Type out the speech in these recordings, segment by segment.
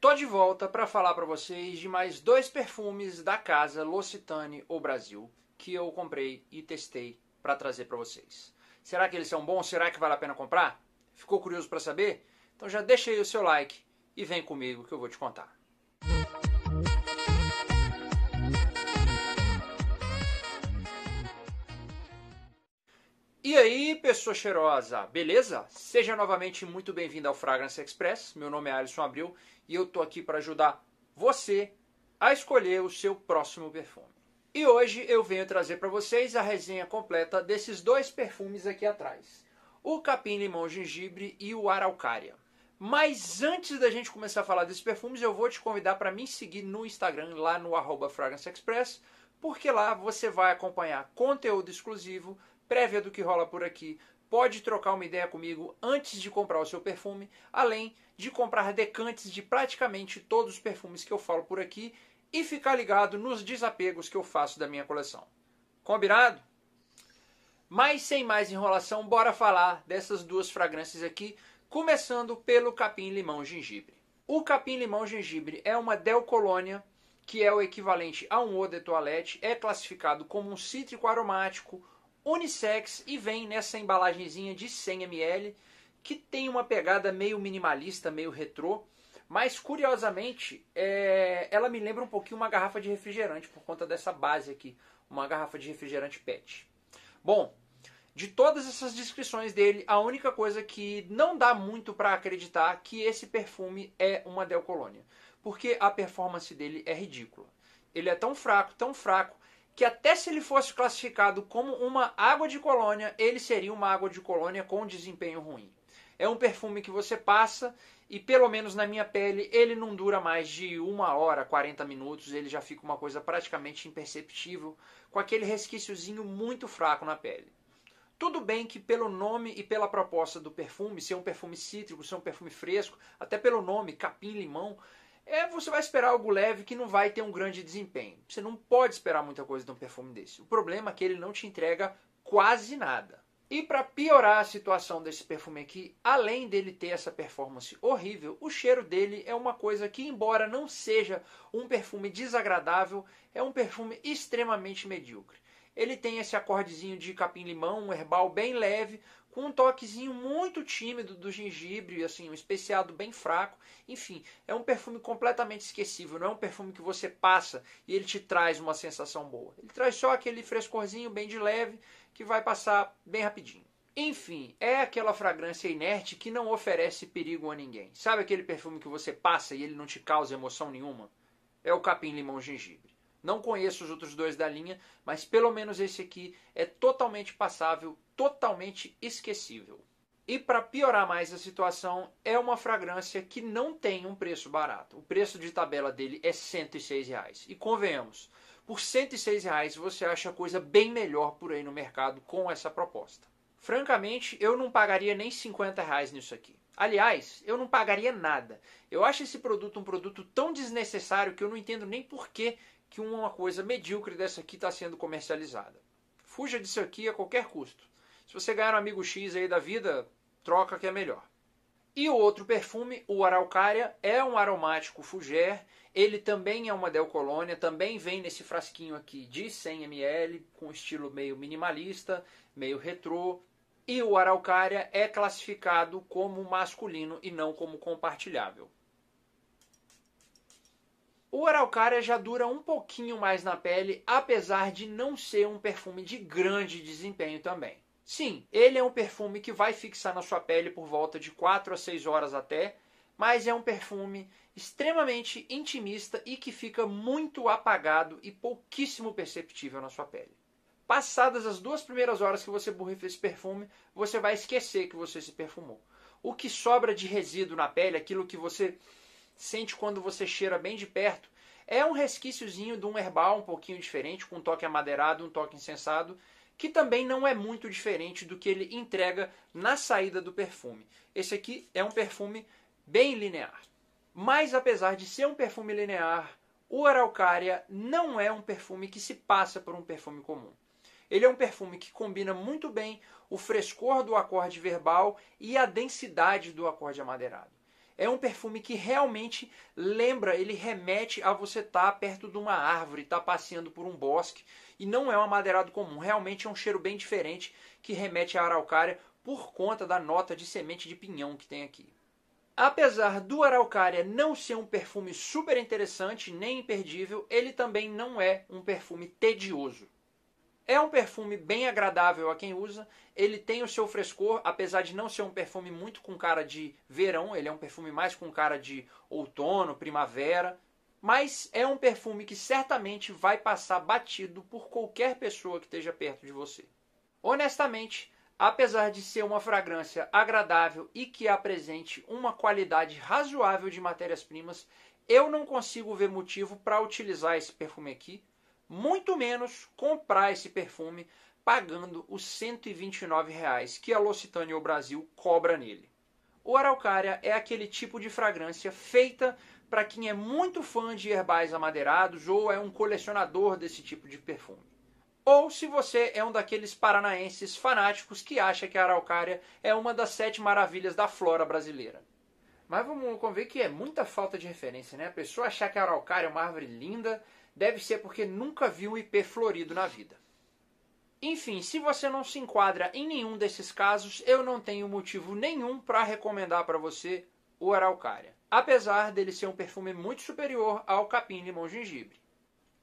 Tô de volta para falar para vocês de mais dois perfumes da casa L'Occitane ou Brasil que eu comprei e testei para trazer para vocês. Será que eles são bons? Será que vale a pena comprar? Ficou curioso para saber? Então já deixa aí o seu like e vem comigo que eu vou te contar. aí, pessoa cheirosa? Beleza? Seja novamente muito bem-vindo ao Fragrance Express. Meu nome é Alisson Abril e eu tô aqui para ajudar você a escolher o seu próximo perfume. E hoje eu venho trazer para vocês a resenha completa desses dois perfumes aqui atrás: o capim limão gengibre e o araucária. Mas antes da gente começar a falar desses perfumes, eu vou te convidar para me seguir no Instagram lá no @fragranceexpress, porque lá você vai acompanhar conteúdo exclusivo prévia do que rola por aqui, pode trocar uma ideia comigo antes de comprar o seu perfume, além de comprar decantes de praticamente todos os perfumes que eu falo por aqui e ficar ligado nos desapegos que eu faço da minha coleção. Combinado? Mas sem mais enrolação, bora falar dessas duas fragrâncias aqui, começando pelo capim limão gengibre. O capim limão gengibre é uma Del Colônia, que é o equivalente a um eau de toilette, é classificado como um cítrico aromático unissex e vem nessa embalagenzinha de 100ml que tem uma pegada meio minimalista, meio retrô, mas curiosamente é... ela me lembra um pouquinho uma garrafa de refrigerante por conta dessa base aqui, uma garrafa de refrigerante PET. Bom, de todas essas descrições dele, a única coisa que não dá muito para acreditar que esse perfume é uma Del Colônia, porque a performance dele é ridícula. Ele é tão fraco, tão fraco que até se ele fosse classificado como uma água de colônia, ele seria uma água de colônia com desempenho ruim. É um perfume que você passa e, pelo menos na minha pele, ele não dura mais de uma hora, 40 minutos, ele já fica uma coisa praticamente imperceptível, com aquele resquíciozinho muito fraco na pele. Tudo bem que pelo nome e pela proposta do perfume, ser um perfume cítrico, ser um perfume fresco, até pelo nome, capim-limão, é você vai esperar algo leve que não vai ter um grande desempenho. Você não pode esperar muita coisa de um perfume desse. O problema é que ele não te entrega quase nada. E para piorar a situação desse perfume aqui, além dele ter essa performance horrível, o cheiro dele é uma coisa que, embora não seja um perfume desagradável, é um perfume extremamente medíocre. Ele tem esse acordezinho de capim-limão, um herbal bem leve, com um toquezinho muito tímido do gengibre, assim, um especiado bem fraco. Enfim, é um perfume completamente esquecível, não é um perfume que você passa e ele te traz uma sensação boa. Ele traz só aquele frescorzinho bem de leve que vai passar bem rapidinho. Enfim, é aquela fragrância inerte que não oferece perigo a ninguém. Sabe aquele perfume que você passa e ele não te causa emoção nenhuma? É o capim-limão-gengibre. Não conheço os outros dois da linha, mas pelo menos esse aqui é totalmente passável, totalmente esquecível. E para piorar mais a situação, é uma fragrância que não tem um preço barato. O preço de tabela dele é 106 reais. E convenhamos, por 106 reais você acha coisa bem melhor por aí no mercado com essa proposta. Francamente, eu não pagaria nem 50 reais nisso aqui. Aliás, eu não pagaria nada. Eu acho esse produto um produto tão desnecessário que eu não entendo nem por que que uma coisa medíocre dessa aqui está sendo comercializada. Fuja disso aqui a qualquer custo. Se você ganhar um amigo X aí da vida, troca que é melhor. E o outro perfume, o Araucária, é um aromático Fougère. Ele também é uma Del Colônia, também vem nesse frasquinho aqui de 100 ml, com estilo meio minimalista, meio retrô. E o Araucária é classificado como masculino e não como compartilhável. O Araucária já dura um pouquinho mais na pele, apesar de não ser um perfume de grande desempenho também. Sim, ele é um perfume que vai fixar na sua pele por volta de 4 a 6 horas até, mas é um perfume extremamente intimista e que fica muito apagado e pouquíssimo perceptível na sua pele. Passadas as duas primeiras horas que você borrifa esse perfume, você vai esquecer que você se perfumou. O que sobra de resíduo na pele, aquilo que você sente quando você cheira bem de perto, é um resquíciozinho de um herbal um pouquinho diferente, com um toque amadeirado, um toque incensado, que também não é muito diferente do que ele entrega na saída do perfume. Esse aqui é um perfume bem linear. Mas apesar de ser um perfume linear, o Araucária não é um perfume que se passa por um perfume comum. Ele é um perfume que combina muito bem o frescor do acorde verbal e a densidade do acorde amadeirado é um perfume que realmente lembra, ele remete a você estar tá perto de uma árvore, estar tá passeando por um bosque. E não é um amadeirado comum, realmente é um cheiro bem diferente que remete à araucária por conta da nota de semente de pinhão que tem aqui. Apesar do Araucária não ser um perfume super interessante nem imperdível, ele também não é um perfume tedioso. É um perfume bem agradável a quem usa, ele tem o seu frescor, apesar de não ser um perfume muito com cara de verão, ele é um perfume mais com cara de outono, primavera, mas é um perfume que certamente vai passar batido por qualquer pessoa que esteja perto de você. Honestamente, apesar de ser uma fragrância agradável e que apresente uma qualidade razoável de matérias-primas, eu não consigo ver motivo para utilizar esse perfume aqui, muito menos comprar esse perfume pagando os 129 reais que a L'Occitane ou Brasil cobra nele. O Araucária é aquele tipo de fragrância feita para quem é muito fã de herbais amadeirados ou é um colecionador desse tipo de perfume. Ou se você é um daqueles paranaenses fanáticos que acha que a araucária é uma das sete maravilhas da flora brasileira. Mas vamos ver que é muita falta de referência, né? A pessoa achar que a araucária é uma árvore linda deve ser porque nunca viu IP florido na vida. Enfim, se você não se enquadra em nenhum desses casos, eu não tenho motivo nenhum para recomendar para você o Araucária, apesar dele ser um perfume muito superior ao capim limão gengibre.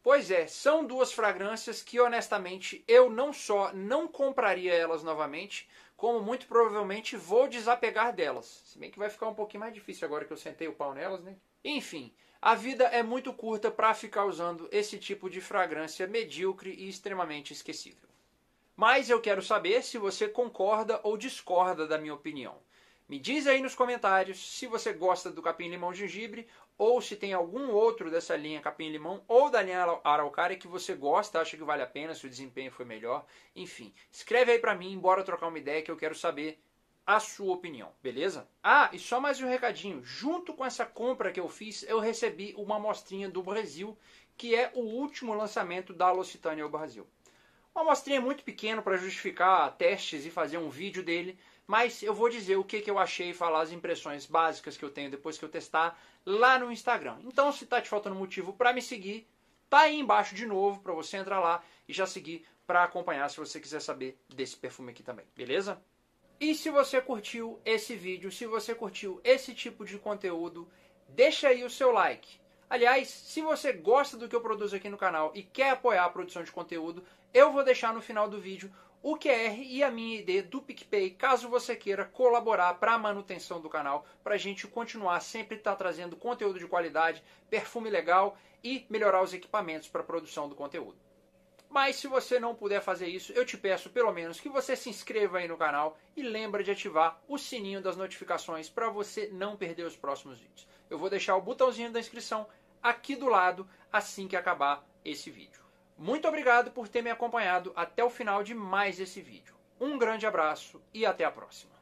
Pois é, são duas fragrâncias que honestamente eu não só não compraria elas novamente, como muito provavelmente vou desapegar delas. Se bem que vai ficar um pouquinho mais difícil agora que eu sentei o pau nelas, né? Enfim, a vida é muito curta para ficar usando esse tipo de fragrância medíocre e extremamente esquecível. Mas eu quero saber se você concorda ou discorda da minha opinião. Me diz aí nos comentários se você gosta do capim-limão gengibre ou se tem algum outro dessa linha capim-limão ou da linha araucária que você gosta, acha que vale a pena, se o desempenho foi melhor. Enfim, escreve aí para mim, bora trocar uma ideia que eu quero saber a sua opinião, beleza? Ah, e só mais um recadinho. Junto com essa compra que eu fiz, eu recebi uma amostrinha do Brasil, que é o último lançamento da L'Occitane ao Brasil. Uma amostrinha muito pequena para justificar testes e fazer um vídeo dele, mas eu vou dizer o que, que eu achei e falar as impressões básicas que eu tenho depois que eu testar lá no Instagram. Então, se tá te faltando motivo para me seguir, tá aí embaixo de novo para você entrar lá e já seguir para acompanhar se você quiser saber desse perfume aqui também, beleza? E se você curtiu esse vídeo, se você curtiu esse tipo de conteúdo, deixa aí o seu like. Aliás, se você gosta do que eu produzo aqui no canal e quer apoiar a produção de conteúdo, eu vou deixar no final do vídeo o QR e a minha ID do PicPay, caso você queira colaborar para a manutenção do canal, para a gente continuar sempre estar tá trazendo conteúdo de qualidade, perfume legal e melhorar os equipamentos para a produção do conteúdo. Mas se você não puder fazer isso, eu te peço pelo menos que você se inscreva aí no canal e lembra de ativar o sininho das notificações para você não perder os próximos vídeos. Eu vou deixar o botãozinho da inscrição aqui do lado assim que acabar esse vídeo. Muito obrigado por ter me acompanhado até o final de mais esse vídeo. Um grande abraço e até a próxima.